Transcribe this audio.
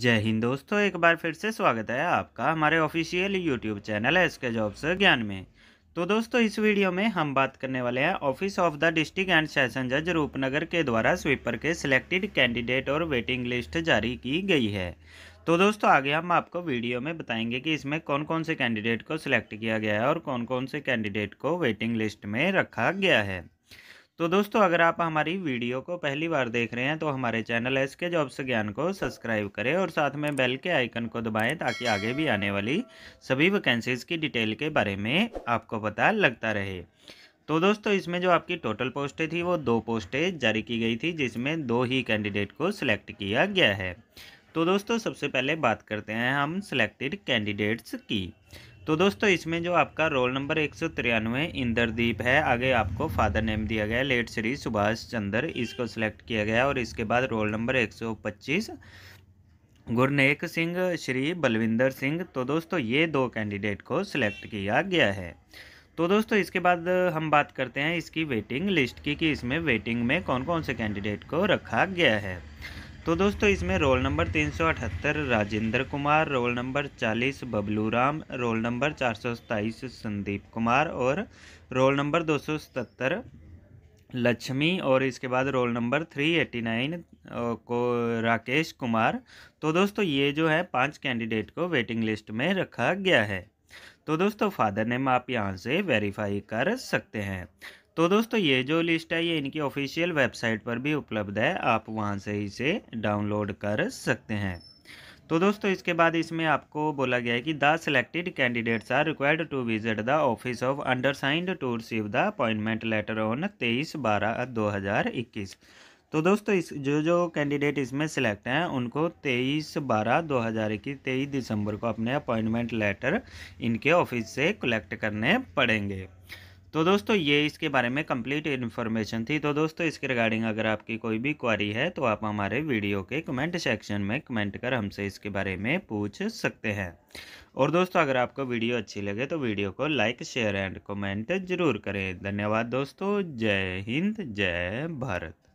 जय हिंद दोस्तों एक बार फिर से स्वागत है आपका हमारे ऑफिशियल यूट्यूब चैनल है के जॉब्स ज्ञान में तो दोस्तों इस वीडियो में हम बात करने वाले हैं office of the district and session जज रूपनगर के द्वारा स्वीपर के सिलेक्टेड कैंडिडेट और वेटिंग लिस्ट जारी की गई है तो दोस्तों आगे हम आपको वीडियो में बताएंगे कि इसमें कौन कौन से कैंडिडेट को सिलेक्ट किया गया है और कौन कौन से कैंडिडेट को वेटिंग लिस्ट में रखा गया है तो दोस्तों अगर आप हमारी वीडियो को पहली बार देख रहे हैं तो हमारे चैनल एस के जॉब्स ज्ञान को सब्सक्राइब करें और साथ में बेल के आइकन को दबाएं ताकि आगे भी आने वाली सभी वैकेंसीज़ की डिटेल के बारे में आपको पता लगता रहे तो दोस्तों इसमें जो आपकी टोटल पोस्टें थी वो दो पोस्टें जारी की गई थी जिसमें दो ही कैंडिडेट को सिलेक्ट किया गया है तो दोस्तों सबसे पहले बात करते हैं हम सिलेक्टेड कैंडिडेट्स की तो दोस्तों इसमें जो आपका रोल नंबर एक सौ तिरानवे इंद्रदीप है आगे आपको फादर नेम दिया गया लेट श्री सुभाष चंद्र इसको सिलेक्ट किया गया और इसके बाद रोल नंबर एक सौ पच्चीस गुरनेक सिंह श्री बलविंदर सिंह तो दोस्तों ये दो कैंडिडेट को सिलेक्ट किया गया है तो दोस्तों इसके बाद हम बात करते हैं इसकी वेटिंग लिस्ट की कि इसमें वेटिंग में कौन कौन से कैंडिडेट को रखा गया है तो दोस्तों इसमें roll number 378 Rajendra Kumar roll number 40 Bablu Ram roll number 427 Sandeep Kumar और रोल नंबर 277 लक्ष्मी और इसके बाद रोल नंबर 389 को राकेश कुमार तो दोस्तों ये जो है पांच कैंडिडेट को वेटिंग लिस्ट में रखा गया है तो दोस्तों फादर नेम आप यहाँ से वेरीफाई कर सकते हैं तो दोस्तों ये जो लिस्ट है ये इनकी ऑफिशियल वेबसाइट पर भी उपलब्ध है आप वहाँ से इसे डाउनलोड कर सकते हैं तो दोस्तों इसके बाद इसमें आपको बोला गया है कि the selected candidates are required to visit the office of undersigned to receive the appointment letter on तेईस बारह दो हज़ार इक्कीस तो दोस्तों इस जो जो कैंडिडेट इसमें सिलेक्ट हैं उनको तेईस बारह दो हज़ार इक्कीस तेईस दिसंबर को अपने अपॉइंटमेंट लेटर इनके ऑफिस से कलेक्ट करने पड़ेंगे तो दोस्तों ये इसके बारे में कंप्लीट इन्फॉर्मेशन थी तो दोस्तों इसके रिगार्डिंग अगर आपकी कोई भी क्वारी है तो आप हमारे वीडियो के कमेंट सेक्शन में कमेंट कर हमसे इसके बारे में पूछ सकते हैं और दोस्तों अगर आपको वीडियो अच्छी लगे तो वीडियो को लाइक शेयर एंड कमेंट जरूर करें धन्यवाद दोस्तों जय हिंद जय भारत